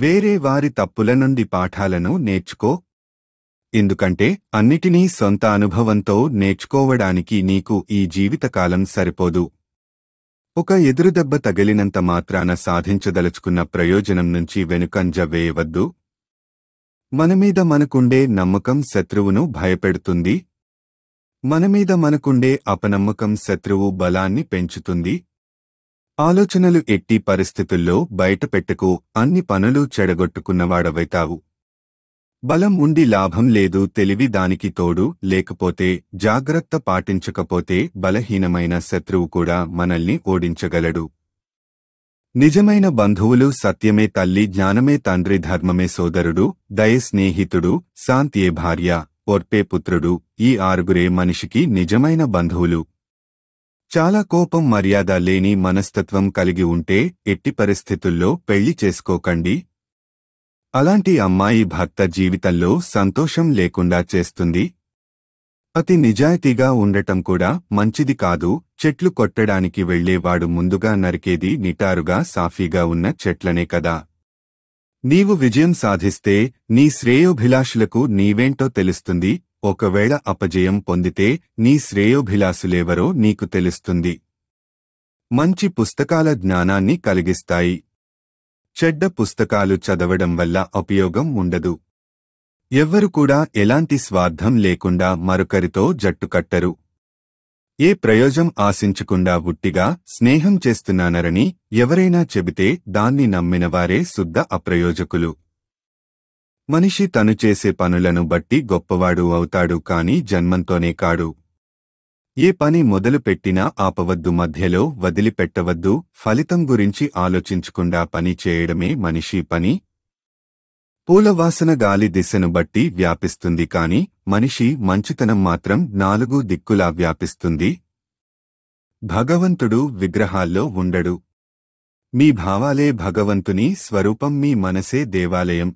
వేరే వారి తప్పుల నుండి పాఠాలను నేర్చుకో ఎందుకంటే అన్నిటినీ సొంత అనుభవంతో నేర్చుకోవడానికి నీకు ఈ జీవితకాలం సరిపోదు ఒక ఎదురుదెబ్బ తగిలినంత మాత్రాన సాధించదలుచుకున్న ప్రయోజనం నుంచి వెనుకంజ వేయవద్దు మనమీద మనకుండే నమ్మకం శత్రువును భయపెడుతుంది మనమీద మనకుండే అపనమ్మకం శత్రువు బలాన్ని పెంచుతుంది ఆలోచనలు ఎట్టి పరిస్థితుల్లో బయటపెట్టుకు అన్ని పనులు చెడగొట్టుకున్నవాడవైతావు బలం ఉండి లాభం లేదు తెలివి దానికి తోడు లేకపోతే జాగ్రత్త పాటించకపోతే బలహీనమైన శత్రువు కూడా మనల్ని ఓడించగలడు నిజమైన బంధువులు సత్యమే తల్లి జ్ఞానమే తండ్రి ధర్మమే సోదరుడు దయ స్నేహితుడు శాంతియే భార్య పొర్పే పుత్రుడు ఈ ఆరుగురే మనిషికి నిజమైన బంధువులు చాలా కోపం మర్యాద లేని మనస్తత్వం కలిగి ఉంటే ఎట్టి పరిస్థితుల్లో పెళ్లి చేసుకోకండి అలాంటి అమ్మాయి భర్త జీవితంలో సంతోషం లేకుండా చేస్తుంది అతి నిజాయితీగా ఉండటం కూడా మంచిది కాదు చెట్లు కొట్టడానికి వెళ్లేవాడు ముందుగా నరికేది నిటారుగా సాఫీగా ఉన్న చెట్లనే కదా నీవు విజయం సాధిస్తే నీ శ్రేయోభిలాషులకు నీవేంటో తెలుస్తుంది ఒకవేళ అపజయం పొందితే నీ శ్రేయోభిలాసులేవరో నీకు తెలుస్తుంది మంచి పుస్తకాల జ్ఞానాన్ని కలిగిస్తాయి చెడ్డ పుస్తకాలు చదవడం వల్ల ఉపయోగం ఉండదు ఎవ్వరు కూడా ఎలాంటి స్వార్థం లేకుండా మరొకరితో జట్టుకట్టరు ఏ ప్రయోజం ఆశించకుండా ఉట్టిగా స్నేహం చేస్తున్నానరని ఎవరైనా చెబితే దాన్ని నమ్మినవారే శుద్ధ అప్రయోజకులు మనిషి తను చేసే పనులను బట్టి గొప్పవాడు అవుతాడు కాని జన్మంతోనే కాడు ఏ పని మొదలు పెట్టినా ఆపవద్దు మధ్యలో వదిలిపెట్టవద్దు ఫలితం గురించి ఆలోచించకుండా పని చేయడమే మనిషి పని పూలవాసన గాలి దిశను బట్టి వ్యాపిస్తుంది కాని మనిషి మంచితనం మాత్రం నాలుగు దిక్కులా వ్యాపిస్తుంది భగవంతుడు విగ్రహాల్లో ఉండడు మీ భావాలే భగవంతుని స్వరూపం మీ మనసే దేవాలయం